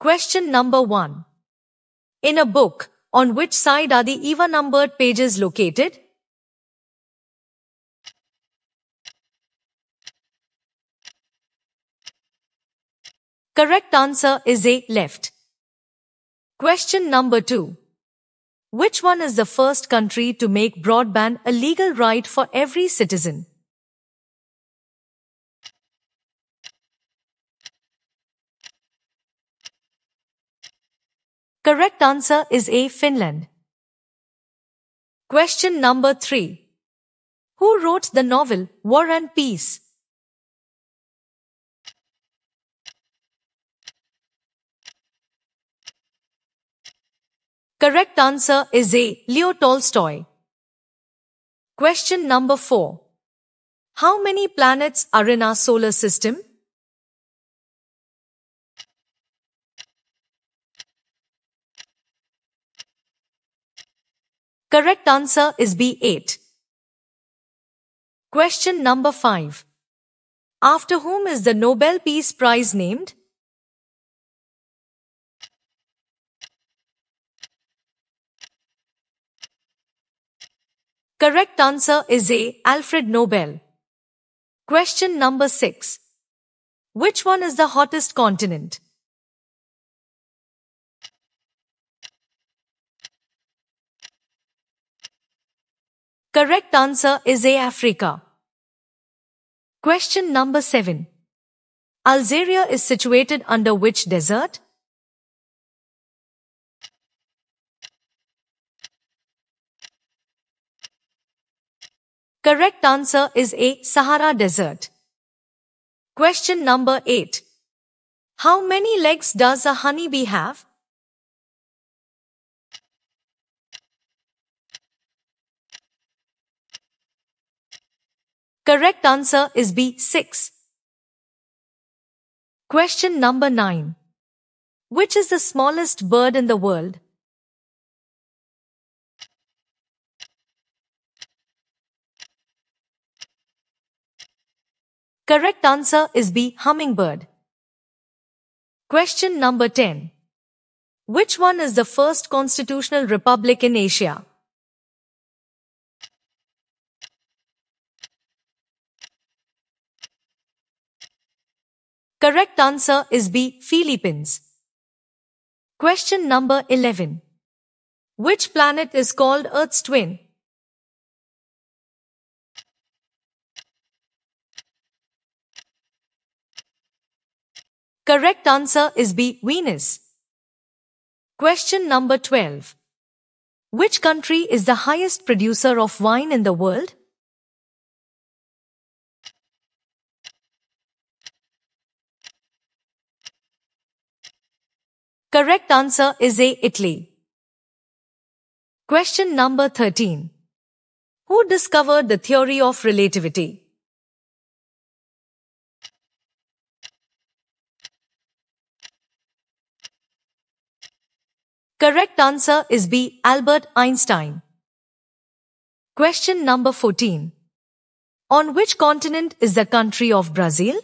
Question number 1. In a book, on which side are the even numbered pages located? Correct answer is A. Left. Question number 2. Which one is the first country to make broadband a legal right for every citizen? Correct answer is A. Finland. Question number 3. Who wrote the novel War and Peace? Correct answer is A. Leo Tolstoy. Question number 4. How many planets are in our solar system? Correct answer is B8. Question number 5. After whom is the Nobel Peace Prize named? Correct answer is A. Alfred Nobel. Question number 6. Which one is the hottest continent? Correct answer is A. Africa. Question number 7. Algeria is situated under which desert? Correct answer is A. Sahara Desert. Question number 8. How many legs does a honeybee have? Correct answer is B6. Question number 9. Which is the smallest bird in the world? Correct answer is B. Hummingbird. Question number 10. Which one is the first constitutional republic in Asia? Correct answer is B. Philippines. Question number 11. Which planet is called Earth's twin? Correct answer is B. Venus. Question number 12. Which country is the highest producer of wine in the world? Correct answer is A. Italy. Question number 13. Who discovered the theory of relativity? Correct answer is B. Albert Einstein. Question number 14. On which continent is the country of Brazil?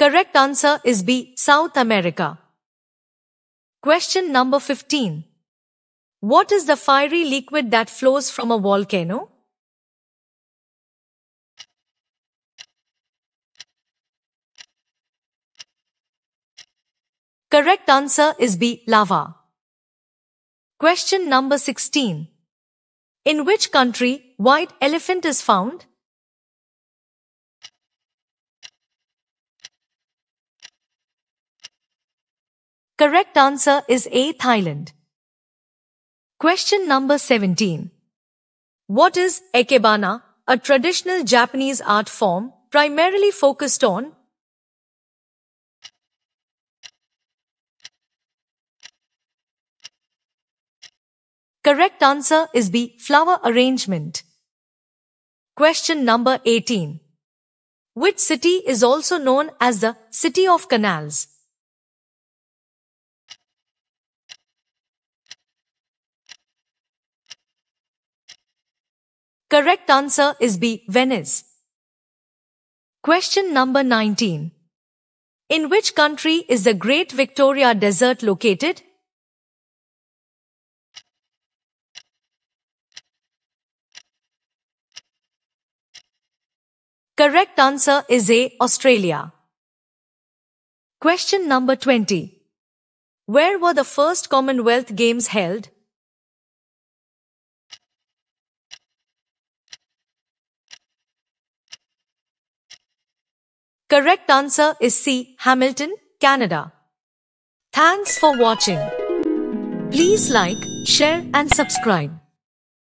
Correct answer is B. South America. Question number 15. What is the fiery liquid that flows from a volcano? Correct answer is B. Lava. Question number 16. In which country white elephant is found? Correct answer is A. Thailand. Question number 17. What is Ekebana, a traditional Japanese art form primarily focused on? Correct answer is B. Flower arrangement. Question number 18. Which city is also known as the City of Canals? Correct answer is B. Venice. Question number 19. In which country is the Great Victoria Desert located? Correct answer is A. Australia. Question number 20. Where were the first Commonwealth Games held? Correct answer is C. Hamilton, Canada. Thanks for watching. Please like, share and subscribe.